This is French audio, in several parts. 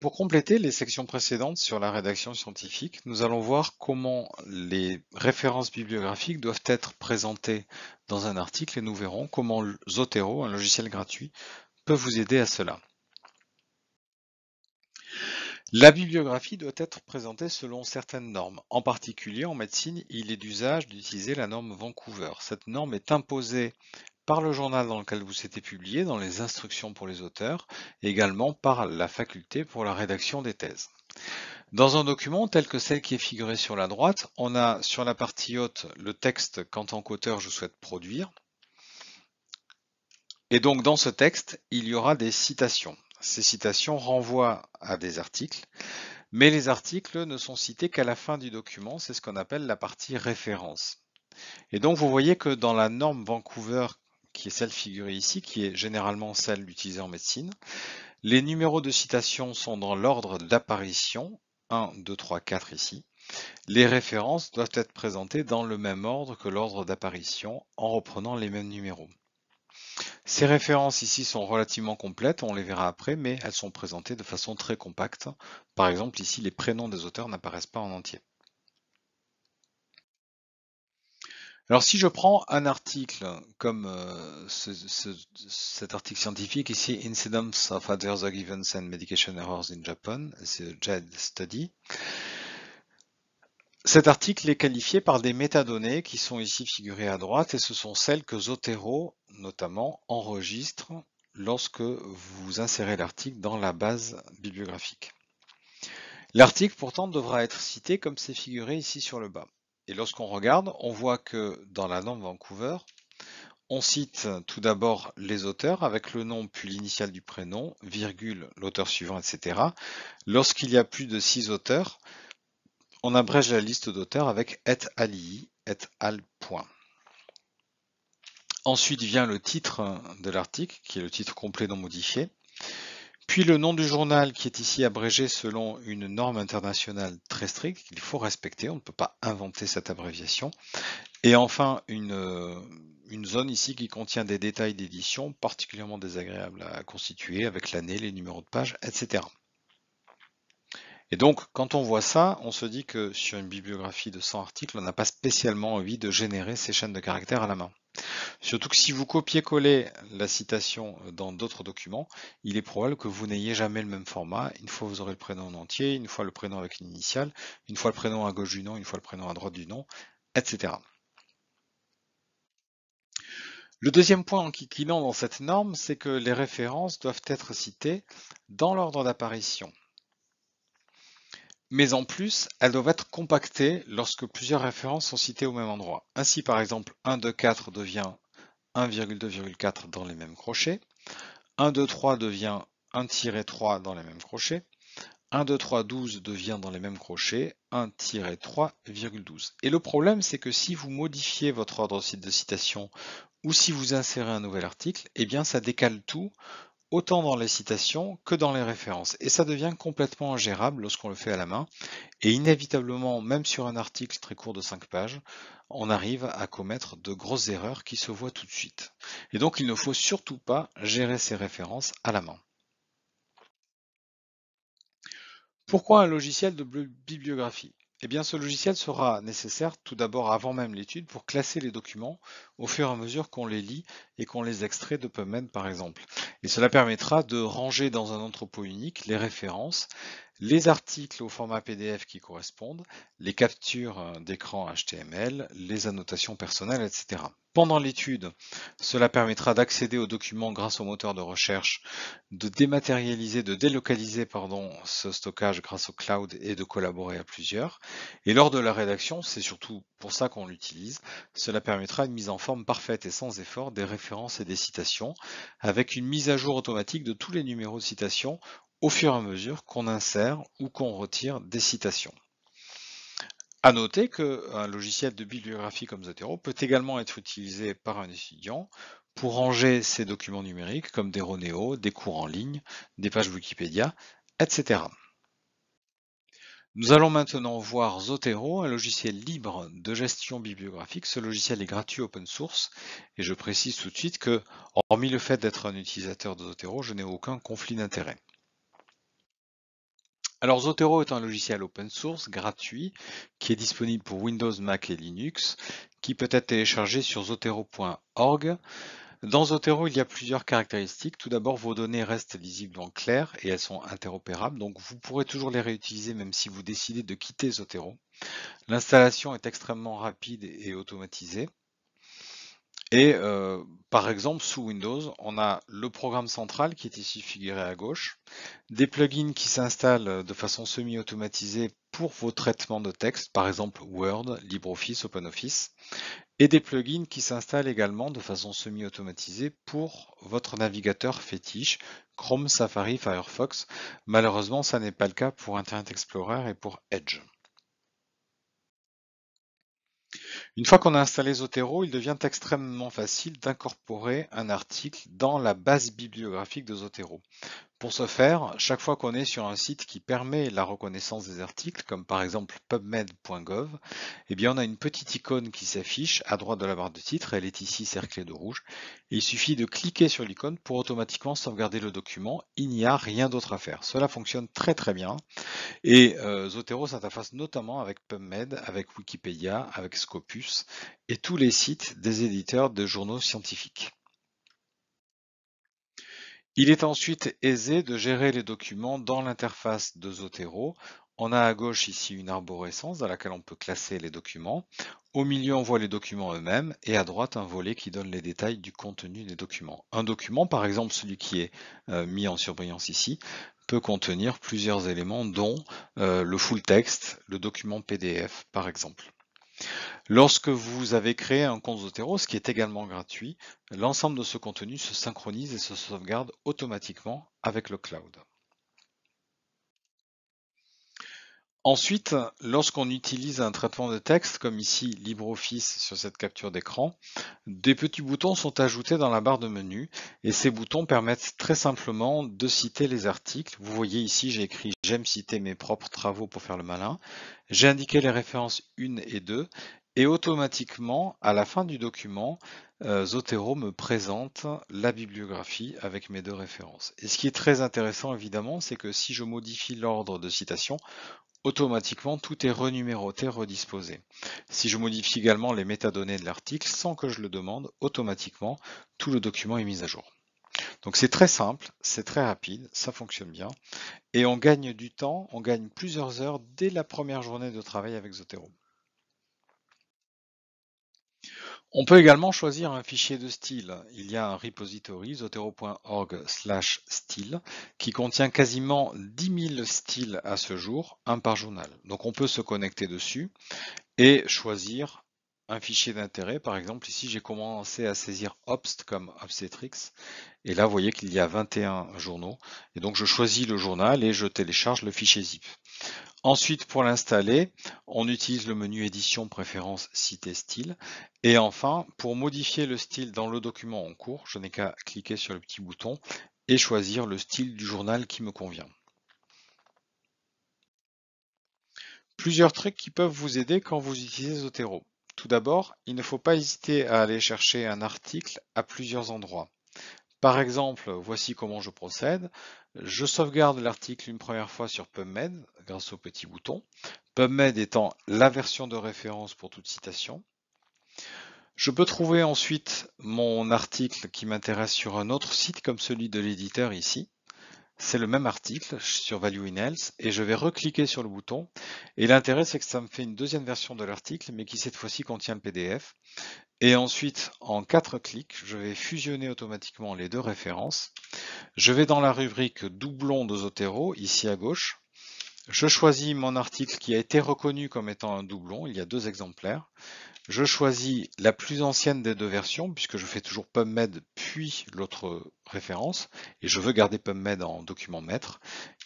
Pour compléter les sections précédentes sur la rédaction scientifique, nous allons voir comment les références bibliographiques doivent être présentées dans un article et nous verrons comment Zotero, un logiciel gratuit, peut vous aider à cela. La bibliographie doit être présentée selon certaines normes. En particulier, en médecine, il est d'usage d'utiliser la norme Vancouver. Cette norme est imposée par le journal dans lequel vous étiez publié, dans les instructions pour les auteurs, également par la faculté pour la rédaction des thèses. Dans un document tel que celle qui est figurée sur la droite, on a sur la partie haute le texte qu'en tant qu'auteur je souhaite produire. Et donc dans ce texte, il y aura des citations. Ces citations renvoient à des articles, mais les articles ne sont cités qu'à la fin du document, c'est ce qu'on appelle la partie référence. Et donc vous voyez que dans la norme Vancouver qui est celle figurée ici, qui est généralement celle utilisée en médecine. Les numéros de citation sont dans l'ordre d'apparition, 1, 2, 3, 4 ici. Les références doivent être présentées dans le même ordre que l'ordre d'apparition en reprenant les mêmes numéros. Ces références ici sont relativement complètes, on les verra après, mais elles sont présentées de façon très compacte. Par exemple, ici, les prénoms des auteurs n'apparaissent pas en entier. Alors si je prends un article comme euh, cet article scientifique ici, Incidence of Adverse Events and Medication Errors in Japan, c'est JAD e Study, cet article est qualifié par des métadonnées qui sont ici figurées à droite et ce sont celles que Zotero notamment enregistre lorsque vous insérez l'article dans la base bibliographique. L'article pourtant devra être cité comme c'est figuré ici sur le bas. Et lorsqu'on regarde, on voit que dans la norme Vancouver, on cite tout d'abord les auteurs avec le nom puis l'initiale du prénom, virgule, l'auteur suivant, etc. Lorsqu'il y a plus de 6 auteurs, on abrège la liste d'auteurs avec et ali et al. Ensuite vient le titre de l'article, qui est le titre complet non modifié. Puis le nom du journal qui est ici abrégé selon une norme internationale très stricte qu'il faut respecter, on ne peut pas inventer cette abréviation. Et enfin, une, euh, une zone ici qui contient des détails d'édition particulièrement désagréables à constituer avec l'année, les numéros de page, etc. Et donc, quand on voit ça, on se dit que sur une bibliographie de 100 articles, on n'a pas spécialement envie de générer ces chaînes de caractères à la main. Surtout que si vous copiez-collez la citation dans d'autres documents, il est probable que vous n'ayez jamais le même format. Une fois vous aurez le prénom en entier, une fois le prénom avec initiale, une fois le prénom à gauche du nom, une fois le prénom à droite du nom, etc. Le deuxième point en kikinant dans cette norme, c'est que les références doivent être citées dans l'ordre d'apparition. Mais en plus, elles doivent être compactées lorsque plusieurs références sont citées au même endroit. Ainsi, par exemple, 1, 2, 4 devient 1,2,4 dans les mêmes crochets. 1, 2, 3 devient 1-3 dans les mêmes crochets. 1, 2, 3, 12 devient dans les mêmes crochets 1-3,12. Et le problème, c'est que si vous modifiez votre ordre de citation ou si vous insérez un nouvel article, eh bien ça décale tout autant dans les citations que dans les références. Et ça devient complètement ingérable lorsqu'on le fait à la main. Et inévitablement, même sur un article très court de 5 pages, on arrive à commettre de grosses erreurs qui se voient tout de suite. Et donc il ne faut surtout pas gérer ces références à la main. Pourquoi un logiciel de bibliographie eh bien, ce logiciel sera nécessaire tout d'abord avant même l'étude pour classer les documents au fur et à mesure qu'on les lit et qu'on les extrait de PubMed par exemple. Et cela permettra de ranger dans un entrepôt unique les références les articles au format PDF qui correspondent, les captures euh, d'écran HTML, les annotations personnelles, etc. Pendant l'étude, cela permettra d'accéder aux documents grâce au moteur de recherche, de dématérialiser, de délocaliser pardon, ce stockage grâce au cloud et de collaborer à plusieurs. Et lors de la rédaction, c'est surtout pour ça qu'on l'utilise, cela permettra une mise en forme parfaite et sans effort des références et des citations, avec une mise à jour automatique de tous les numéros de citation au fur et à mesure qu'on insère ou qu'on retire des citations. À noter qu'un logiciel de bibliographie comme Zotero peut également être utilisé par un étudiant pour ranger ses documents numériques comme des Ronéo, des cours en ligne, des pages Wikipédia, etc. Nous allons maintenant voir Zotero, un logiciel libre de gestion bibliographique. Ce logiciel est gratuit open source et je précise tout de suite que, hormis le fait d'être un utilisateur de Zotero, je n'ai aucun conflit d'intérêt. Alors Zotero est un logiciel open source gratuit qui est disponible pour Windows, Mac et Linux, qui peut être téléchargé sur zotero.org. Dans Zotero, il y a plusieurs caractéristiques. Tout d'abord, vos données restent lisibles en clair et elles sont interopérables, donc vous pourrez toujours les réutiliser même si vous décidez de quitter Zotero. L'installation est extrêmement rapide et automatisée. Et euh, par exemple, sous Windows, on a le programme central qui est ici figuré à gauche, des plugins qui s'installent de façon semi-automatisée pour vos traitements de texte, par exemple Word, LibreOffice, OpenOffice, et des plugins qui s'installent également de façon semi-automatisée pour votre navigateur fétiche, Chrome, Safari, Firefox. Malheureusement, ça n'est pas le cas pour Internet Explorer et pour Edge. Une fois qu'on a installé Zotero, il devient extrêmement facile d'incorporer un article dans la base bibliographique de Zotero. Pour ce faire, chaque fois qu'on est sur un site qui permet la reconnaissance des articles, comme par exemple pubmed.gov, eh bien on a une petite icône qui s'affiche à droite de la barre de titre, elle est ici cerclée de rouge, il suffit de cliquer sur l'icône pour automatiquement sauvegarder le document, il n'y a rien d'autre à faire. Cela fonctionne très très bien, et euh, Zotero s'interface notamment avec PubMed, avec Wikipédia, avec Scopus, et tous les sites des éditeurs de journaux scientifiques. Il est ensuite aisé de gérer les documents dans l'interface de Zotero. On a à gauche ici une arborescence dans laquelle on peut classer les documents. Au milieu, on voit les documents eux-mêmes et à droite, un volet qui donne les détails du contenu des documents. Un document, par exemple celui qui est euh, mis en surbrillance ici, peut contenir plusieurs éléments dont euh, le full text, le document PDF par exemple. Lorsque vous avez créé un compte Zotero, ce qui est également gratuit, l'ensemble de ce contenu se synchronise et se sauvegarde automatiquement avec le cloud. Ensuite, lorsqu'on utilise un traitement de texte, comme ici LibreOffice sur cette capture d'écran, des petits boutons sont ajoutés dans la barre de menu et ces boutons permettent très simplement de citer les articles. Vous voyez ici, j'ai écrit « J'aime citer mes propres travaux pour faire le malin ». J'ai indiqué les références 1 et 2 et automatiquement, à la fin du document, euh, Zotero me présente la bibliographie avec mes deux références. Et ce qui est très intéressant évidemment, c'est que si je modifie l'ordre de citation, automatiquement tout est renuméroté, redisposé. Si je modifie également les métadonnées de l'article sans que je le demande, automatiquement tout le document est mis à jour. Donc c'est très simple, c'est très rapide, ça fonctionne bien et on gagne du temps, on gagne plusieurs heures dès la première journée de travail avec Zotero. On peut également choisir un fichier de style. Il y a un repository zotero.org slash style qui contient quasiment 10 000 styles à ce jour, un par journal. Donc on peut se connecter dessus et choisir un fichier d'intérêt. Par exemple, ici j'ai commencé à saisir Obst comme obstetrics, Et là, vous voyez qu'il y a 21 journaux. Et donc je choisis le journal et je télécharge le fichier zip. Ensuite, pour l'installer, on utilise le menu édition, préférence, Cité, style. Et enfin, pour modifier le style dans le document en cours, je n'ai qu'à cliquer sur le petit bouton et choisir le style du journal qui me convient. Plusieurs trucs qui peuvent vous aider quand vous utilisez Zotero. Tout d'abord, il ne faut pas hésiter à aller chercher un article à plusieurs endroits. Par exemple, voici comment je procède. Je sauvegarde l'article une première fois sur PubMed grâce au petit bouton, PubMed étant la version de référence pour toute citation. Je peux trouver ensuite mon article qui m'intéresse sur un autre site comme celui de l'éditeur ici. C'est le même article sur Value in Health et je vais recliquer sur le bouton. Et l'intérêt, c'est que ça me fait une deuxième version de l'article, mais qui cette fois-ci contient le PDF. Et ensuite, en quatre clics, je vais fusionner automatiquement les deux références je vais dans la rubrique doublons de Zotero, ici à gauche. Je choisis mon article qui a été reconnu comme étant un doublon, il y a deux exemplaires. Je choisis la plus ancienne des deux versions, puisque je fais toujours PubMed puis l'autre référence, et je veux garder PubMed en document maître,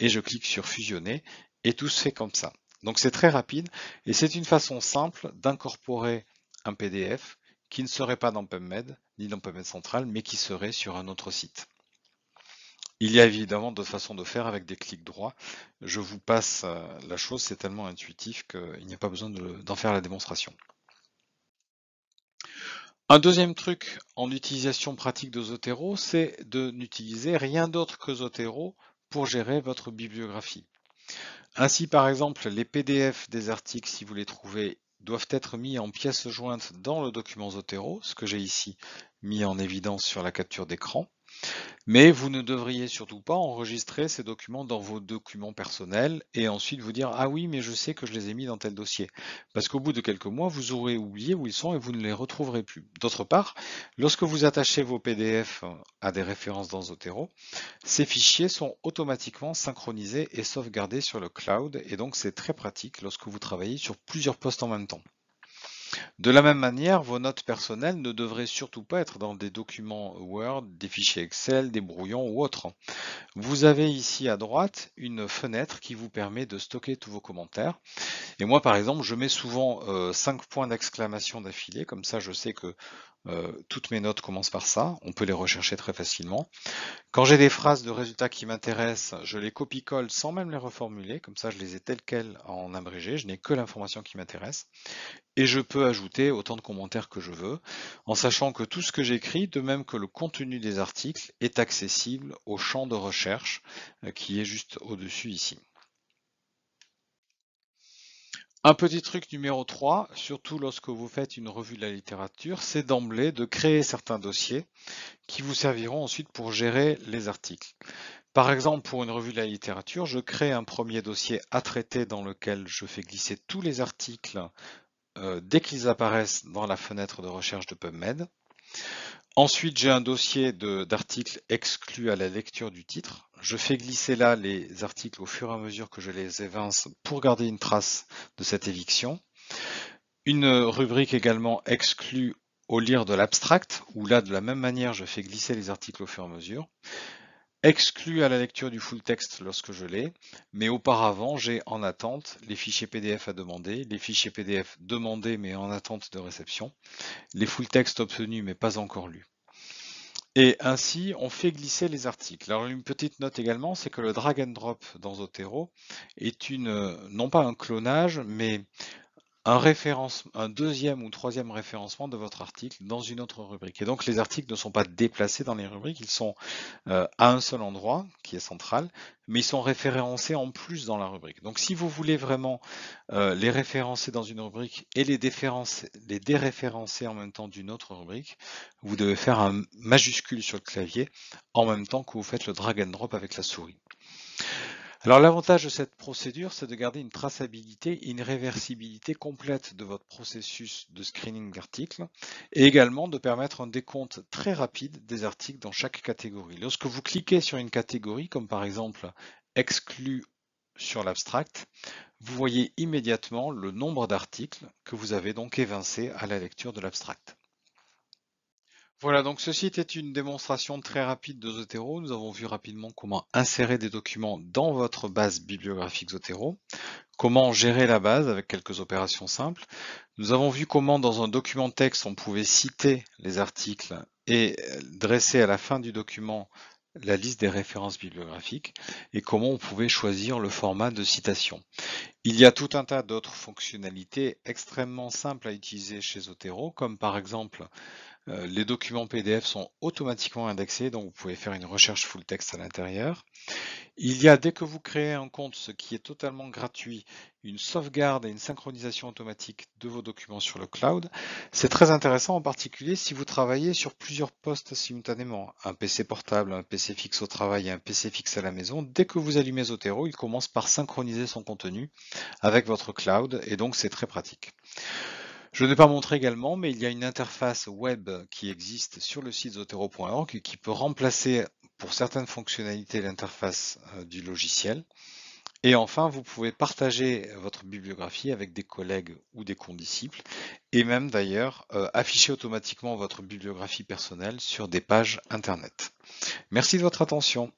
et je clique sur fusionner, et tout se fait comme ça. Donc c'est très rapide, et c'est une façon simple d'incorporer un PDF qui ne serait pas dans PubMed, ni dans PubMed Central, mais qui serait sur un autre site. Il y a évidemment d'autres façons de faire avec des clics droits. Je vous passe euh, la chose, c'est tellement intuitif qu'il n'y a pas besoin d'en faire la démonstration. Un deuxième truc en utilisation pratique de Zotero, c'est de n'utiliser rien d'autre que Zotero pour gérer votre bibliographie. Ainsi, par exemple, les PDF des articles, si vous les trouvez, doivent être mis en pièces jointes dans le document Zotero, ce que j'ai ici mis en évidence sur la capture d'écran. Mais vous ne devriez surtout pas enregistrer ces documents dans vos documents personnels et ensuite vous dire Ah oui, mais je sais que je les ai mis dans tel dossier. Parce qu'au bout de quelques mois, vous aurez oublié où ils sont et vous ne les retrouverez plus. D'autre part, lorsque vous attachez vos PDF à des références dans Zotero, ces fichiers sont automatiquement synchronisés et sauvegardés sur le cloud et donc c'est très pratique lorsque vous travaillez sur plusieurs postes en même temps. De la même manière, vos notes personnelles ne devraient surtout pas être dans des documents Word, des fichiers Excel, des brouillons ou autres. Vous avez ici à droite une fenêtre qui vous permet de stocker tous vos commentaires. Et moi, par exemple, je mets souvent 5 euh, points d'exclamation d'affilée, comme ça je sais que euh, toutes mes notes commencent par ça, on peut les rechercher très facilement. Quand j'ai des phrases de résultats qui m'intéressent, je les copie-colle sans même les reformuler, comme ça je les ai telles quelles en abrégé, je n'ai que l'information qui m'intéresse. Et je peux ajouter autant de commentaires que je veux, en sachant que tout ce que j'écris, de même que le contenu des articles, est accessible au champ de recherche euh, qui est juste au-dessus ici. Un petit truc numéro 3, surtout lorsque vous faites une revue de la littérature, c'est d'emblée de créer certains dossiers qui vous serviront ensuite pour gérer les articles. Par exemple, pour une revue de la littérature, je crée un premier dossier à traiter dans lequel je fais glisser tous les articles euh, dès qu'ils apparaissent dans la fenêtre de recherche de PubMed. Ensuite, j'ai un dossier d'articles exclus à la lecture du titre. Je fais glisser là les articles au fur et à mesure que je les évince pour garder une trace de cette éviction. Une rubrique également exclue au lire de l'abstract, où là, de la même manière, je fais glisser les articles au fur et à mesure exclu à la lecture du full text lorsque je l'ai, mais auparavant j'ai en attente les fichiers PDF à demander, les fichiers PDF demandés mais en attente de réception, les full text obtenus mais pas encore lus. Et ainsi, on fait glisser les articles. Alors une petite note également, c'est que le drag and drop dans Zotero est une, non pas un clonage, mais un, un deuxième ou troisième référencement de votre article dans une autre rubrique. Et donc les articles ne sont pas déplacés dans les rubriques, ils sont euh, à un seul endroit, qui est central, mais ils sont référencés en plus dans la rubrique. Donc si vous voulez vraiment euh, les référencer dans une rubrique et les, les déréférencer en même temps d'une autre rubrique, vous devez faire un majuscule sur le clavier en même temps que vous faites le drag and drop avec la souris. Alors l'avantage de cette procédure, c'est de garder une traçabilité une réversibilité complète de votre processus de screening d'articles et également de permettre un décompte très rapide des articles dans chaque catégorie. Lorsque vous cliquez sur une catégorie, comme par exemple exclu sur l'abstract, vous voyez immédiatement le nombre d'articles que vous avez donc évincés à la lecture de l'abstract. Voilà, donc ceci était une démonstration très rapide de Zotero. Nous avons vu rapidement comment insérer des documents dans votre base bibliographique Zotero, comment gérer la base avec quelques opérations simples. Nous avons vu comment dans un document texte on pouvait citer les articles et dresser à la fin du document la liste des références bibliographiques et comment on pouvait choisir le format de citation. Il y a tout un tas d'autres fonctionnalités extrêmement simples à utiliser chez Zotero, comme par exemple euh, les documents PDF sont automatiquement indexés, donc vous pouvez faire une recherche full text à l'intérieur. Il y a, dès que vous créez un compte, ce qui est totalement gratuit, une sauvegarde et une synchronisation automatique de vos documents sur le cloud. C'est très intéressant, en particulier si vous travaillez sur plusieurs postes simultanément. Un PC portable, un PC fixe au travail et un PC fixe à la maison. Dès que vous allumez Zotero, il commence par synchroniser son contenu avec votre cloud, et donc c'est très pratique. Je n'ai pas montré également, mais il y a une interface web qui existe sur le site zotero.org qui peut remplacer pour certaines fonctionnalités l'interface euh, du logiciel. Et enfin, vous pouvez partager votre bibliographie avec des collègues ou des condisciples, et même d'ailleurs euh, afficher automatiquement votre bibliographie personnelle sur des pages Internet. Merci de votre attention.